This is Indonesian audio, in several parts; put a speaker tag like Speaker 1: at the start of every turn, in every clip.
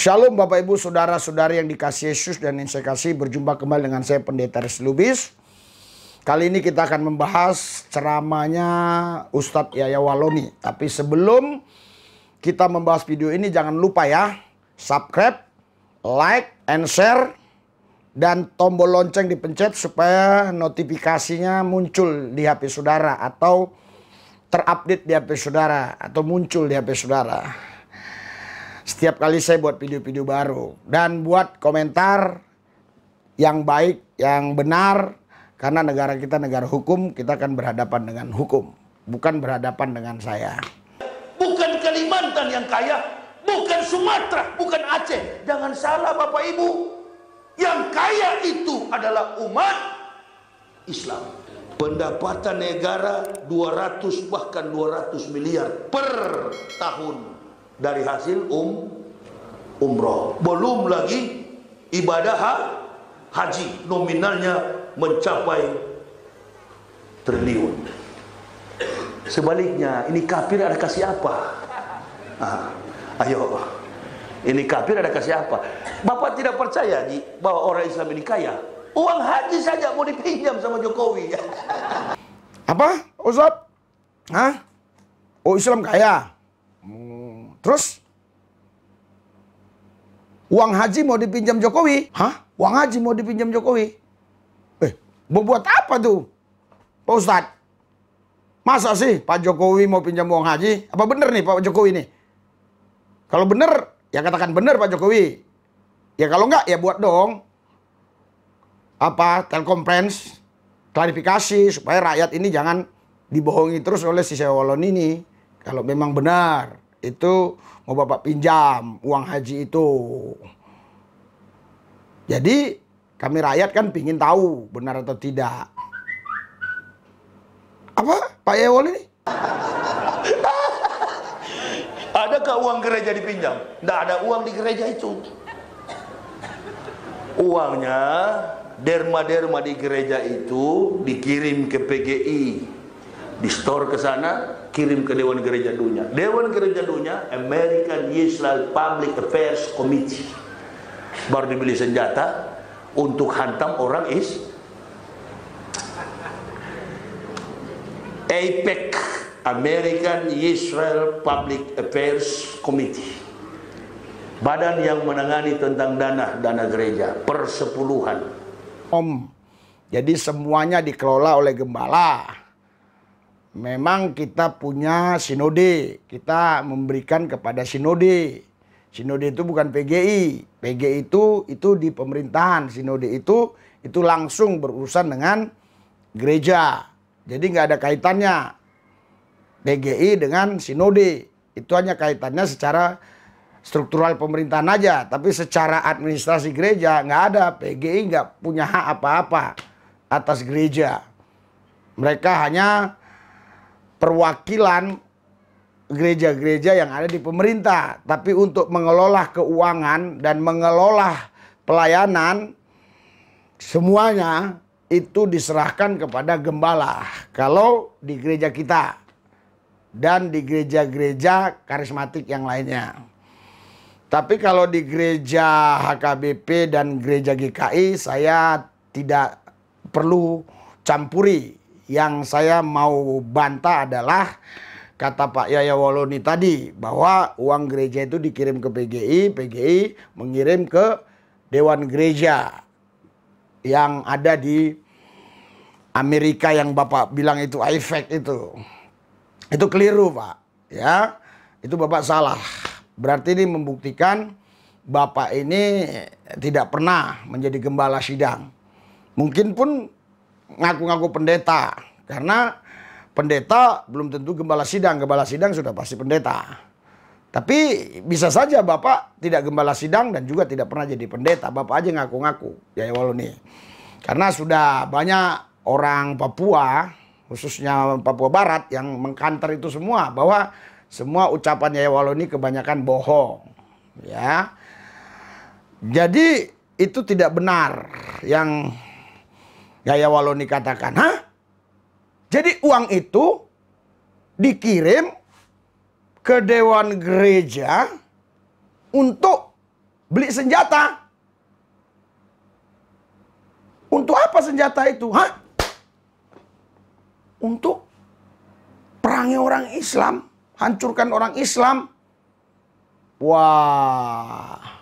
Speaker 1: Shalom Bapak Ibu Saudara-saudari yang dikasih Yesus dan yang saya kasih berjumpa kembali dengan saya Pendeta Res Lubis. Kali ini kita akan membahas ceramahnya Ustadz Yaya Waloni. Tapi sebelum kita membahas video ini jangan lupa ya subscribe, like, and share dan tombol lonceng dipencet supaya notifikasinya muncul di HP saudara atau terupdate di HP saudara atau muncul di HP saudara setiap kali saya buat video-video baru dan buat komentar yang baik, yang benar karena negara kita negara hukum, kita akan berhadapan dengan hukum, bukan berhadapan dengan saya.
Speaker 2: Bukan Kalimantan yang kaya, bukan Sumatera, bukan Aceh. Jangan salah Bapak Ibu. Yang kaya itu adalah umat Islam. Pendapatan negara 200 bahkan 200 miliar per tahun dari hasil um umroh. Belum lagi ibadah haji nominalnya mencapai triliun. Sebaliknya, ini kafir ada kasih apa? Ah, ayo. Ini kafir ada kasih apa? Bapak tidak percaya Ji, bahwa orang Islam ini kaya. Uang haji saja mau dipinjam sama Jokowi.
Speaker 1: apa? Ustaz? Hah? Oh Islam kaya? Hmm. Terus uang haji mau dipinjam Jokowi? Hah? Uang haji mau dipinjam Jokowi? Eh, mau buat apa tuh? Pak Ustaz. masa sih Pak Jokowi mau pinjam uang haji? Apa bener nih Pak Jokowi nih? Kalau bener, ya katakan bener Pak Jokowi. Ya kalau enggak, ya buat dong. Apa, telekonferensi, klarifikasi supaya rakyat ini jangan dibohongi terus oleh si Sewolon ini. Kalau memang benar itu mau bapak pinjam uang haji itu. Jadi kami rakyat kan pingin tahu benar atau tidak. Apa Pak Yewol ini? ada ke uang gereja dipinjam? Tidak ada uang di
Speaker 2: gereja itu. Uangnya derma-derma di gereja itu dikirim ke PGI di store ke sana, kirim ke Dewan Gereja Dunia. Dewan Gereja Dunia, American Israel Public Affairs Committee. Baru dibeli senjata untuk hantam orang is APEC American Israel Public Affairs Committee. Badan yang menangani tentang dana dana gereja persepuluhan.
Speaker 1: Om, jadi semuanya dikelola oleh gembala memang kita punya sinode, kita memberikan kepada sinode. Sinode itu bukan PGI. PGI itu itu di pemerintahan, sinode itu itu langsung berurusan dengan gereja. Jadi nggak ada kaitannya PGI dengan sinode. Itu hanya kaitannya secara struktural pemerintahan aja, tapi secara administrasi gereja nggak ada PGI nggak punya hak apa-apa atas gereja. Mereka hanya perwakilan gereja-gereja yang ada di pemerintah, tapi untuk mengelola keuangan dan mengelola pelayanan semuanya itu diserahkan kepada gembala kalau di gereja kita dan di gereja-gereja karismatik yang lainnya. Tapi kalau di gereja HKBP dan gereja GKI saya tidak perlu campuri yang saya mau bantah adalah kata Pak Yaya Waloni tadi bahwa uang gereja itu dikirim ke PGI, PGI mengirim ke Dewan Gereja yang ada di Amerika yang Bapak bilang itu efek itu. Itu keliru, Pak. Ya. Itu Bapak salah. Berarti ini membuktikan Bapak ini tidak pernah menjadi gembala sidang. Mungkin pun ngaku-ngaku pendeta karena pendeta belum tentu gembala sidang, gembala sidang sudah pasti pendeta. Tapi bisa saja Bapak tidak gembala sidang dan juga tidak pernah jadi pendeta. Bapak aja ngaku-ngaku, ya nih. Karena sudah banyak orang Papua, khususnya Papua Barat yang mengkanter itu semua bahwa semua ucapan Yaya ini kebanyakan bohong. Ya. Jadi itu tidak benar yang Gaya Waloni katakan, "Hah? Jadi uang itu dikirim ke dewan gereja untuk beli senjata." Untuk apa senjata itu? Hah? Untuk perangi orang Islam, hancurkan orang Islam. Wah.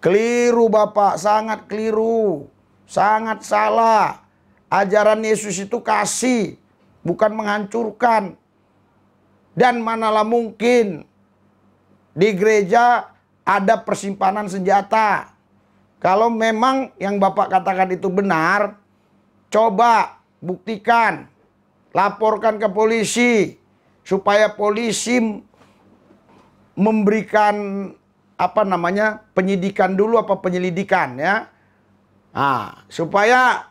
Speaker 1: Keliru Bapak, sangat keliru. Sangat salah. Ajaran Yesus itu kasih, bukan menghancurkan. Dan manalah mungkin di gereja ada persimpanan senjata. Kalau memang yang Bapak katakan itu benar, coba buktikan, laporkan ke polisi supaya polisi memberikan apa namanya penyidikan dulu apa penyelidikan ya Nah, supaya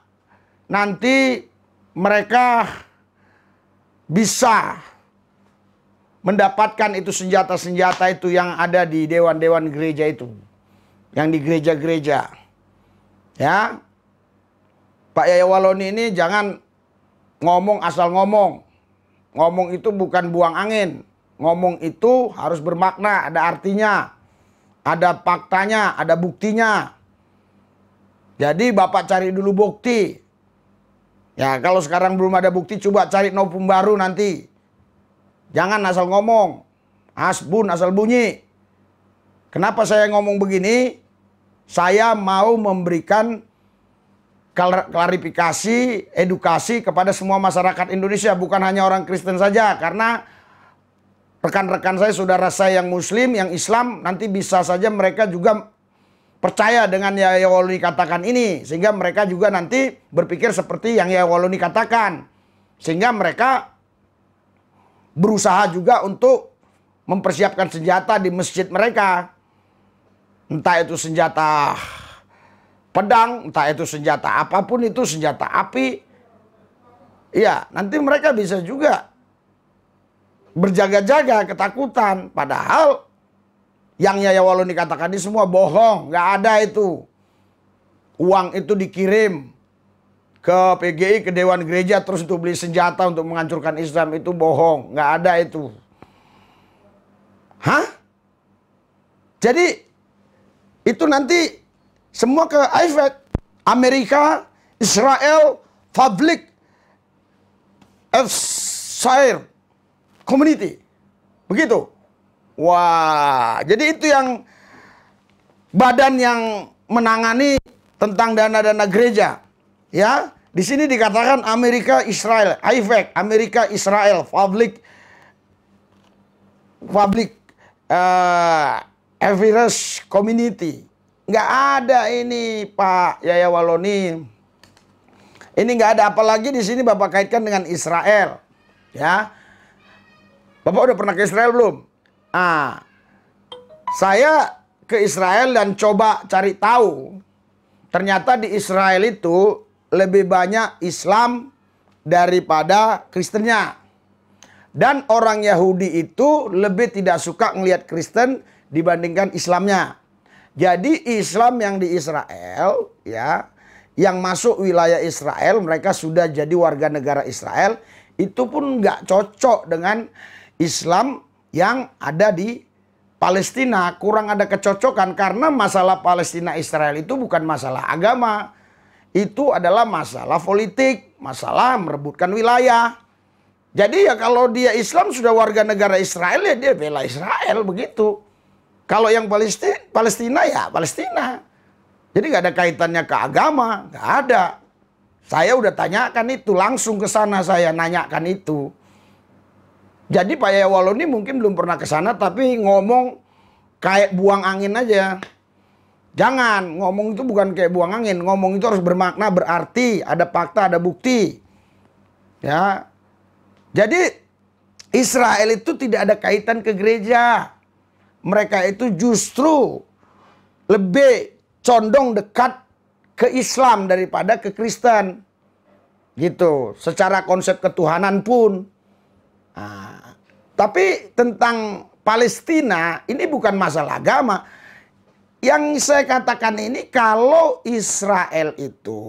Speaker 1: nanti mereka bisa mendapatkan itu senjata-senjata itu yang ada di dewan-dewan gereja itu. Yang di gereja-gereja. Ya. Pak Yaya Waloni ini jangan ngomong asal ngomong. Ngomong itu bukan buang angin. Ngomong itu harus bermakna, ada artinya. Ada faktanya, ada buktinya. Jadi Bapak cari dulu bukti. Ya, kalau sekarang belum ada bukti coba cari novum baru nanti. Jangan asal ngomong. Asbun asal bunyi. Kenapa saya ngomong begini? Saya mau memberikan klarifikasi, edukasi kepada semua masyarakat Indonesia, bukan hanya orang Kristen saja, karena rekan-rekan saya, saudara saya yang Muslim, yang Islam, nanti bisa saja mereka juga percaya dengan yang Yawaluni katakan ini sehingga mereka juga nanti berpikir seperti yang Yawaluni katakan sehingga mereka berusaha juga untuk mempersiapkan senjata di masjid mereka entah itu senjata pedang entah itu senjata apapun itu senjata api iya nanti mereka bisa juga berjaga-jaga ketakutan padahal yang Yaya Waluni dikatakan ini semua bohong, nggak ada itu. Uang itu dikirim ke PGI, ke Dewan Gereja, terus itu beli senjata untuk menghancurkan Islam itu bohong, nggak ada itu. Hah? Jadi itu nanti semua ke IFEC, Amerika, Israel, Public, F Community, begitu. Wah, jadi itu yang badan yang menangani tentang dana-dana gereja. Ya, di sini dikatakan Amerika Israel, IFAC, e Amerika Israel Public Public uh, eh, Everest Community. Nggak ada ini Pak Yaya Waloni. Ini nggak ada apalagi di sini Bapak kaitkan dengan Israel. Ya. Bapak udah pernah ke Israel belum? Ah, saya ke Israel dan coba cari tahu. Ternyata di Israel itu lebih banyak Islam daripada Kristennya. Dan orang Yahudi itu lebih tidak suka melihat Kristen dibandingkan Islamnya. Jadi Islam yang di Israel ya, yang masuk wilayah Israel, mereka sudah jadi warga negara Israel, itu pun nggak cocok dengan Islam yang ada di Palestina kurang ada kecocokan karena masalah Palestina Israel itu bukan masalah agama. Itu adalah masalah politik, masalah merebutkan wilayah. Jadi ya kalau dia Islam sudah warga negara Israel ya dia bela Israel begitu. Kalau yang Palestina, Palestina ya Palestina. Jadi nggak ada kaitannya ke agama, nggak ada. Saya udah tanyakan itu langsung ke sana saya nanyakan itu. Jadi Pak ini mungkin belum pernah ke sana tapi ngomong kayak buang angin aja. Jangan ngomong itu bukan kayak buang angin, ngomong itu harus bermakna, berarti, ada fakta, ada bukti. Ya. Jadi Israel itu tidak ada kaitan ke gereja. Mereka itu justru lebih condong dekat ke Islam daripada ke Kristen. Gitu. Secara konsep ketuhanan pun. Nah, tapi tentang Palestina ini bukan masalah agama. Yang saya katakan ini kalau Israel itu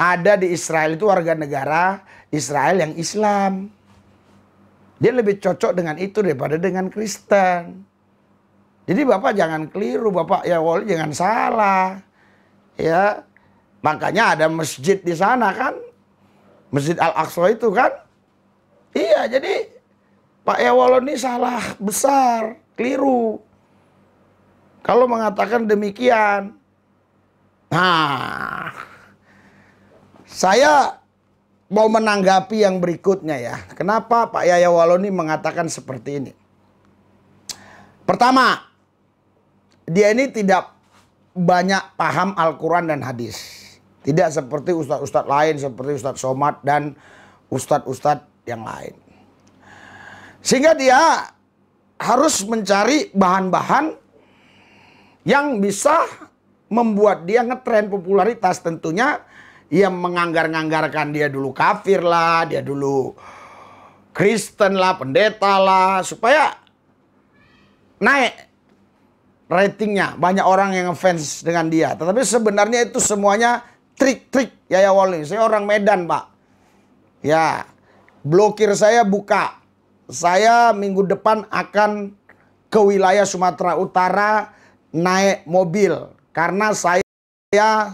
Speaker 1: ada di Israel itu warga negara Israel yang Islam. Dia lebih cocok dengan itu daripada dengan Kristen. Jadi Bapak jangan keliru, Bapak ya wali jangan salah. Ya. Makanya ada masjid di sana kan? Masjid Al-Aqsa itu kan? Iya, jadi Pak Yawaloni ini salah besar, keliru. Kalau mengatakan demikian. Nah, saya mau menanggapi yang berikutnya ya. Kenapa Pak Yaya Waloni mengatakan seperti ini? Pertama, dia ini tidak banyak paham Al-Quran dan hadis. Tidak seperti ustadz-ustadz lain, seperti Ustadz Somad dan ustadz-ustadz yang lain. Sehingga dia harus mencari bahan-bahan yang bisa membuat dia ngetren popularitas tentunya yang menganggar-nganggarkan dia dulu kafir lah, dia dulu Kristen lah, pendeta lah, supaya naik ratingnya. Banyak orang yang fans dengan dia. Tetapi sebenarnya itu semuanya trik-trik Yaya Saya orang Medan, Pak. Ya, blokir saya buka saya minggu depan akan ke wilayah Sumatera Utara naik mobil karena saya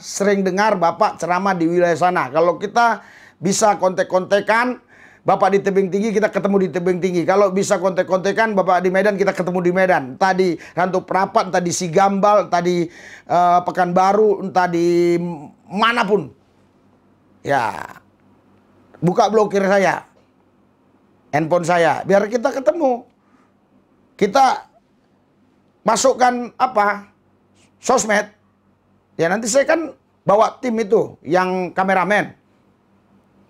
Speaker 1: sering dengar Bapak ceramah di wilayah sana. Kalau kita bisa kontek-kontekan Bapak di tebing tinggi kita ketemu di tebing tinggi. Kalau bisa kontek-kontekan Bapak di Medan kita ketemu di Medan. Tadi Rantau Prapat, tadi Si Gambal, tadi uh, eh, Pekanbaru, tadi manapun. Ya. Buka blokir saya handphone saya biar kita ketemu. Kita masukkan apa? sosmed. Ya nanti saya kan bawa tim itu yang kameramen.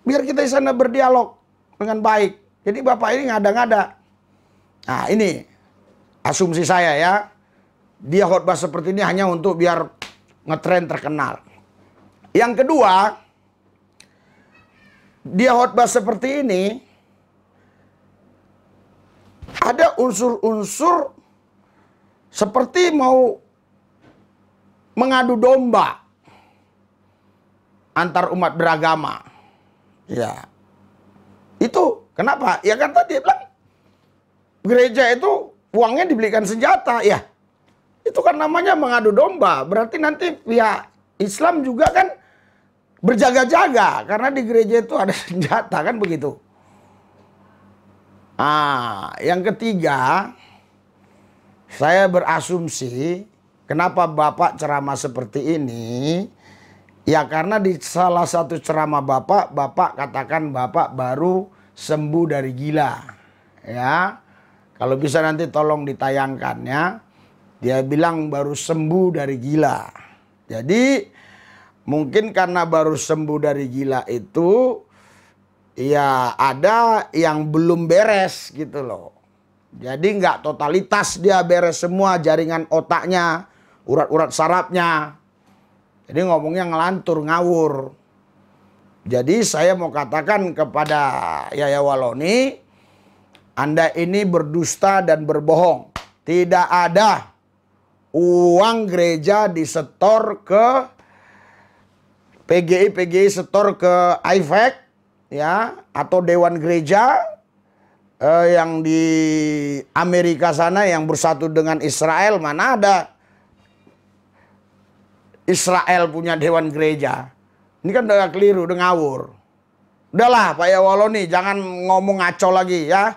Speaker 1: Biar kita di sana berdialog dengan baik. Jadi Bapak ini nggak ngada ada Nah, ini asumsi saya ya. Dia khotbah seperti ini hanya untuk biar ngetren terkenal. Yang kedua, dia khotbah seperti ini ada unsur-unsur seperti mau mengadu domba antar umat beragama. Ya. Itu kenapa? Ya kan tadi bilang gereja itu uangnya dibelikan senjata, ya. Itu kan namanya mengadu domba. Berarti nanti pihak Islam juga kan berjaga-jaga karena di gereja itu ada senjata kan begitu. Ah, yang ketiga, saya berasumsi kenapa Bapak ceramah seperti ini? Ya karena di salah satu ceramah Bapak, Bapak katakan Bapak baru sembuh dari gila. Ya. Kalau bisa nanti tolong ditayangkan ya. Dia bilang baru sembuh dari gila. Jadi mungkin karena baru sembuh dari gila itu ya ada yang belum beres gitu loh. Jadi nggak totalitas dia beres semua jaringan otaknya, urat-urat sarapnya, Jadi ngomongnya ngelantur, ngawur. Jadi saya mau katakan kepada Yaya Waloni, Anda ini berdusta dan berbohong. Tidak ada uang gereja disetor ke PGI PGI setor ke IFEC ya atau dewan gereja eh, yang di Amerika sana yang bersatu dengan Israel mana ada Israel punya dewan gereja. Ini kan udah keliru, udah ngawur. Udahlah Pak Yawaloni jangan ngomong ngaco lagi ya.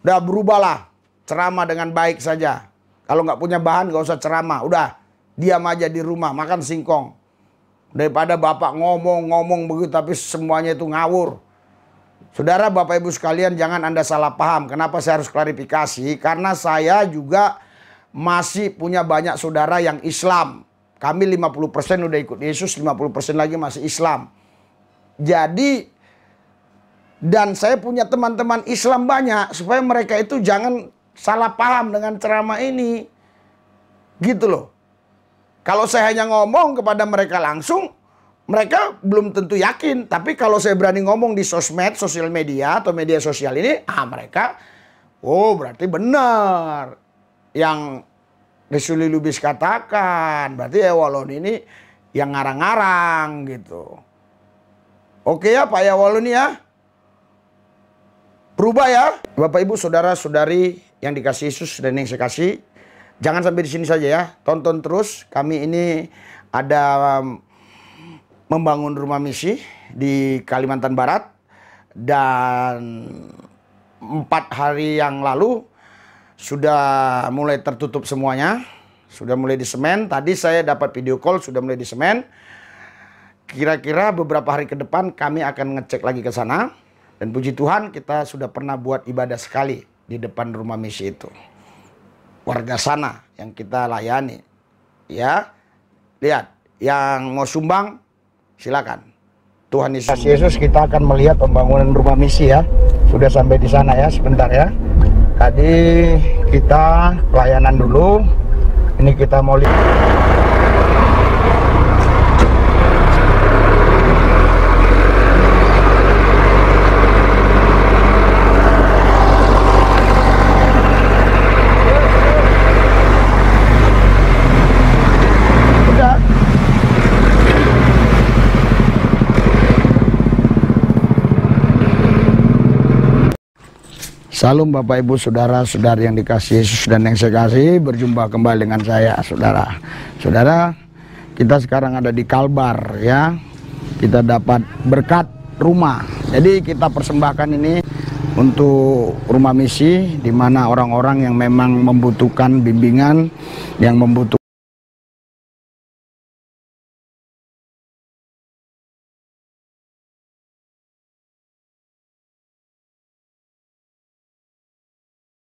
Speaker 1: Udah berubahlah ceramah dengan baik saja. Kalau nggak punya bahan nggak usah ceramah. Udah diam aja di rumah makan singkong. Daripada Bapak ngomong-ngomong begitu tapi semuanya itu ngawur. Saudara Bapak Ibu sekalian jangan Anda salah paham. Kenapa saya harus klarifikasi? Karena saya juga masih punya banyak saudara yang Islam. Kami 50% udah ikut Yesus, 50% lagi masih Islam. Jadi dan saya punya teman-teman Islam banyak supaya mereka itu jangan salah paham dengan ceramah ini. Gitu loh. Kalau saya hanya ngomong kepada mereka langsung, mereka belum tentu yakin. Tapi kalau saya berani ngomong di sosmed, sosial media atau media sosial ini, ah mereka, oh berarti benar yang Resuli Lubis katakan. Berarti Ewalon ini yang ngarang-ngarang gitu. Oke ya Pak Ewalon ya. Berubah ya. Bapak Ibu Saudara Saudari yang dikasih Yesus dan yang saya kasih. Jangan sampai di sini saja ya. Tonton terus. Kami ini ada um, membangun rumah misi di Kalimantan Barat dan empat hari yang lalu sudah mulai tertutup semuanya sudah mulai di semen tadi saya dapat video call sudah mulai di semen kira-kira beberapa hari ke depan kami akan ngecek lagi ke sana dan puji Tuhan kita sudah pernah buat ibadah sekali di depan rumah misi itu warga sana yang kita layani. Ya, lihat yang mau sumbang silakan. Tuhan Yesus. Yesus kita akan melihat pembangunan rumah misi ya. Sudah sampai di sana ya sebentar ya. Tadi kita pelayanan dulu. Ini kita mau lihat. Salam Bapak Ibu Saudara Saudara yang dikasih Yesus dan yang saya kasih Berjumpa kembali dengan saya Saudara Saudara kita sekarang ada di Kalbar ya Kita dapat berkat rumah Jadi kita persembahkan ini untuk rumah misi di mana orang-orang yang memang membutuhkan bimbingan yang membutuhkan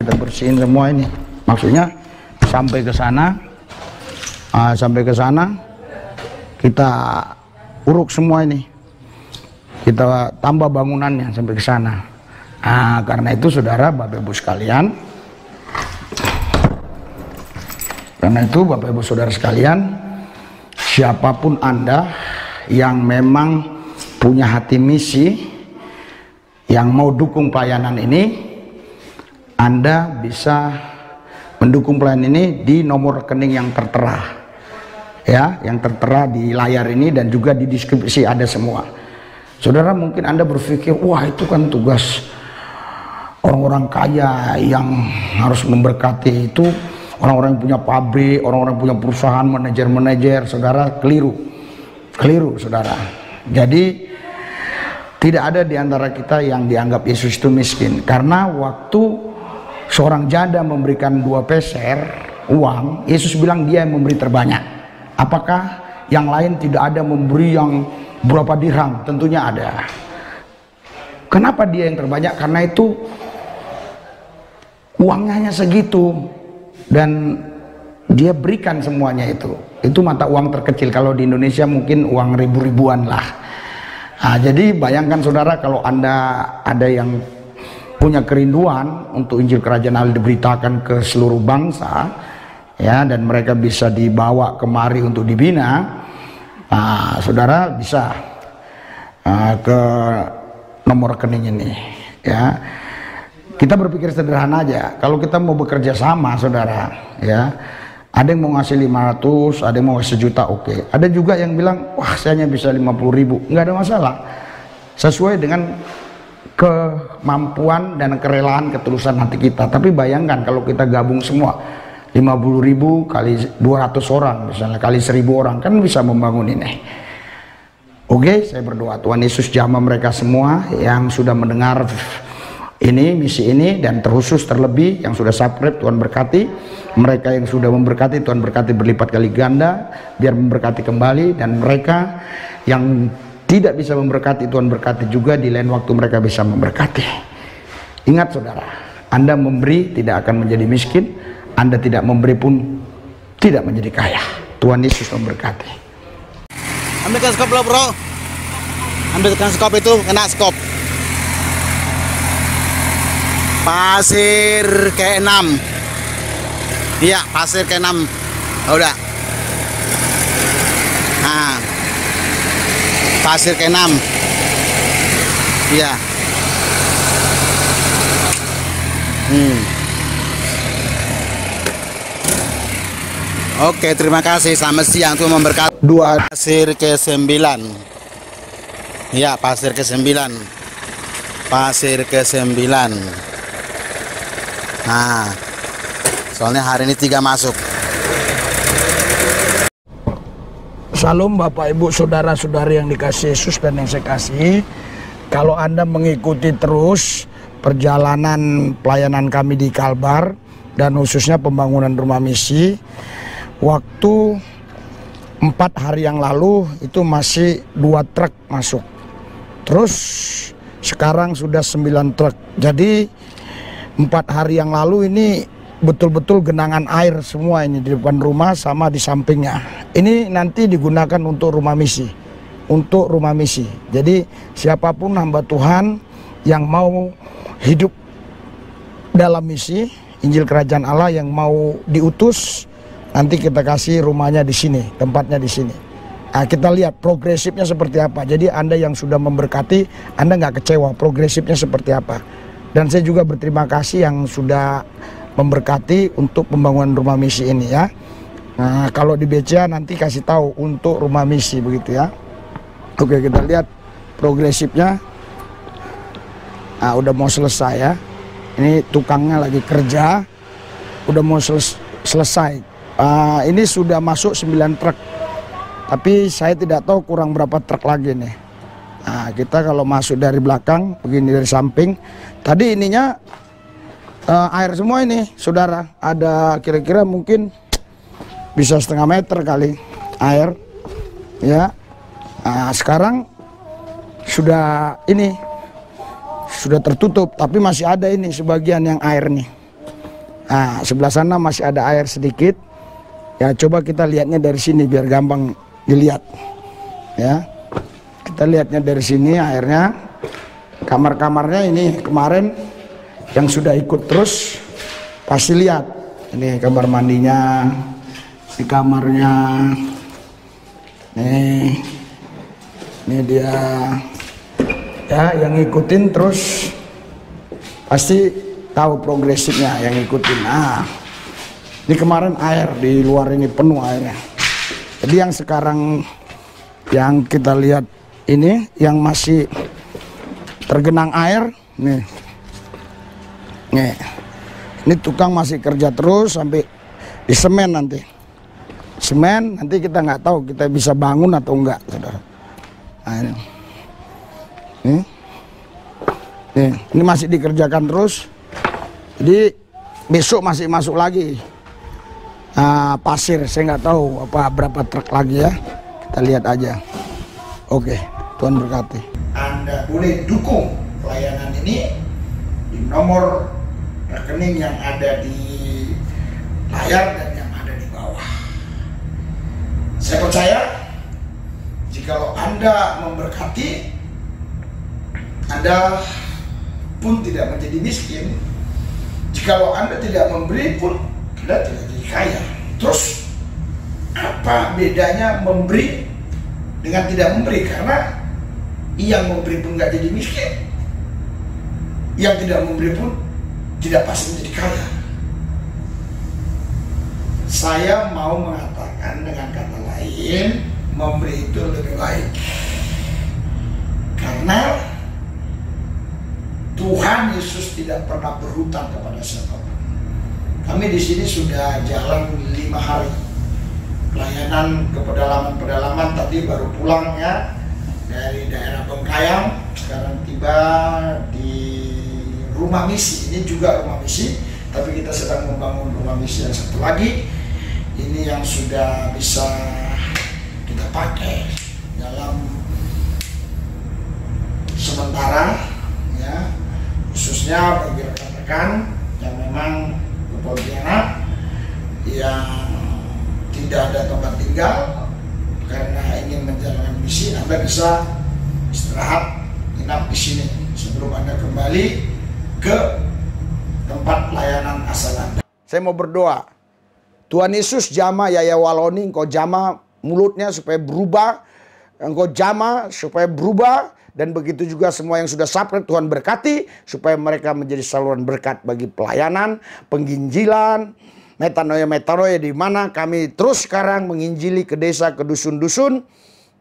Speaker 1: kita bersihin semua ini maksudnya sampai ke sana uh, sampai ke sana kita uruk semua ini kita tambah bangunannya sampai ke sana uh, karena itu saudara bapak ibu sekalian karena itu bapak ibu saudara sekalian siapapun anda yang memang punya hati misi yang mau dukung pelayanan ini anda bisa mendukung pelayanan ini di nomor rekening yang tertera ya yang tertera di layar ini dan juga di deskripsi ada semua saudara mungkin anda berpikir wah itu kan tugas orang-orang kaya yang harus memberkati itu orang-orang yang punya pabrik orang-orang yang punya perusahaan manajer-manajer saudara keliru keliru saudara jadi tidak ada di antara kita yang dianggap Yesus itu miskin karena waktu seorang janda memberikan dua peser uang, Yesus bilang dia yang memberi terbanyak. Apakah yang lain tidak ada memberi yang berapa dirham? Tentunya ada. Kenapa dia yang terbanyak? Karena itu uangnya hanya segitu dan dia berikan semuanya itu. Itu mata uang terkecil. Kalau di Indonesia mungkin uang ribu-ribuan lah. Nah, jadi bayangkan saudara kalau anda ada yang punya kerinduan untuk Injil Kerajaan Allah diberitakan ke seluruh bangsa ya dan mereka bisa dibawa kemari untuk dibina nah, saudara bisa uh, ke nomor rekening ini ya kita berpikir sederhana aja kalau kita mau bekerja sama saudara ya ada yang mau ngasih 500 ada yang mau ngasih sejuta oke okay. ada juga yang bilang wah saya hanya bisa 50 ribu nggak ada masalah sesuai dengan kemampuan dan kerelaan ketulusan hati kita tapi bayangkan kalau kita gabung semua 50 ribu kali 200 orang misalnya kali 1000 orang kan bisa membangun ini oke okay, saya berdoa Tuhan Yesus jamah mereka semua yang sudah mendengar ini misi ini dan terkhusus terlebih yang sudah subscribe Tuhan berkati mereka yang sudah memberkati Tuhan berkati berlipat kali ganda biar memberkati kembali dan mereka yang tidak bisa memberkati Tuhan berkati juga di lain waktu mereka bisa memberkati ingat saudara anda memberi tidak akan menjadi miskin anda tidak memberi pun tidak menjadi kaya Tuhan Yesus memberkati ambilkan skop lo bro ambilkan skop itu kena skop pasir ke-6 iya pasir ke-6 udah pasir kenam ya. hmm. oke terima kasih Sama siang tuh memberkati dua pasir ke sembilan iya pasir ke sembilan pasir ke sembilan nah soalnya hari ini tiga masuk Shalom Bapak Ibu Saudara-saudari yang dikasih Yesus dan yang saya kasih Kalau Anda mengikuti terus perjalanan pelayanan kami di Kalbar Dan khususnya pembangunan rumah misi Waktu empat hari yang lalu itu masih dua truk masuk Terus sekarang sudah 9 truk Jadi empat hari yang lalu ini betul-betul genangan air semua ini di depan rumah sama di sampingnya. Ini nanti digunakan untuk rumah misi, untuk rumah misi. Jadi siapapun hamba Tuhan yang mau hidup dalam misi Injil Kerajaan Allah yang mau diutus, nanti kita kasih rumahnya di sini, tempatnya di sini. Nah, kita lihat progresifnya seperti apa. Jadi Anda yang sudah memberkati, Anda nggak kecewa progresifnya seperti apa. Dan saya juga berterima kasih yang sudah memberkati untuk pembangunan rumah misi ini ya. Nah, kalau di BCA nanti kasih tahu untuk rumah misi begitu ya. Oke, kita lihat progresifnya. Nah, udah mau selesai ya. Ini tukangnya lagi kerja. Udah mau seles selesai. Uh, ini sudah masuk 9 truk. Tapi saya tidak tahu kurang berapa truk lagi nih. Nah, kita kalau masuk dari belakang, begini dari samping. Tadi ininya uh, air semua ini saudara ada kira-kira mungkin bisa setengah meter kali air ya nah, sekarang sudah ini sudah tertutup tapi masih ada ini sebagian yang air nih nah sebelah sana masih ada air sedikit ya coba kita lihatnya dari sini biar gampang dilihat ya kita lihatnya dari sini airnya kamar-kamarnya ini kemarin yang sudah ikut terus pasti lihat ini kamar mandinya di kamarnya nih ini dia ya yang ikutin terus pasti tahu progresifnya yang ikutin nah ini kemarin air di luar ini penuh airnya jadi yang sekarang yang kita lihat ini yang masih tergenang air nih Nih, ini tukang masih kerja terus sampai di semen nanti. Semen nanti kita nggak tahu kita bisa bangun atau enggak, saudara. Nah, ini. Ini. Nih, ini masih dikerjakan terus. Jadi besok masih masuk lagi uh, pasir. Saya nggak tahu apa berapa truk lagi ya. Kita lihat aja. Oke, Tuhan berkati. Anda boleh dukung pelayanan ini di nomor rekening yang ada di layar dan yang ada di bawah. Saya percaya jikalau Anda memberkati, Anda pun tidak menjadi miskin. Jikalau Anda tidak memberi pun Anda tidak jadi kaya. Terus apa bedanya memberi dengan tidak memberi? Karena yang memberi pun nggak jadi miskin, yang tidak memberi pun tidak pasti menjadi kaya. Saya mau mengatakan dengan kata lain, memberi itu lebih baik. Karena Tuhan Yesus tidak pernah berhutang kepada siapapun. Kami di sini sudah jalan lima hari pelayanan ke pedalaman-pedalaman tadi baru pulang ya dari daerah Bengkayang sekarang tiba di rumah misi ini juga rumah misi tapi kita sedang membangun rumah misi yang satu lagi ini yang sudah bisa kita pakai dalam sementara ya khususnya bagi rekan-rekan yang memang berpontianak yang tidak ada tempat tinggal karena ingin menjalankan misi Anda bisa istirahat inap di sini sebelum Anda kembali ke tempat layanan asal Anda. Saya mau berdoa. Tuhan Yesus jama Yaya Waloni, engkau jama mulutnya supaya berubah. Engkau jama supaya berubah. Dan begitu juga semua yang sudah subscribe Tuhan berkati. Supaya mereka menjadi saluran berkat bagi pelayanan, penginjilan, metanoia-metanoia di mana kami terus sekarang menginjili ke desa, ke dusun-dusun.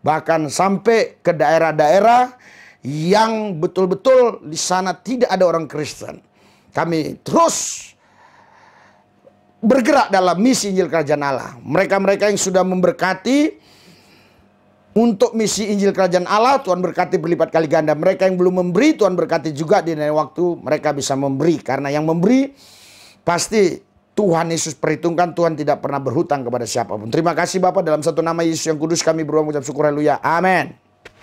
Speaker 1: Bahkan sampai ke daerah-daerah yang betul-betul di sana tidak ada orang Kristen. Kami terus bergerak dalam misi Injil Kerajaan Allah. Mereka-mereka yang sudah memberkati untuk misi Injil Kerajaan Allah, Tuhan berkati berlipat kali ganda. Mereka yang belum memberi, Tuhan berkati juga di lain waktu mereka bisa memberi. Karena yang memberi pasti Tuhan Yesus perhitungkan, Tuhan tidak pernah berhutang kepada siapapun. Terima kasih Bapak dalam satu nama Yesus yang kudus kami berdoa mengucap syukur haleluya. Amin.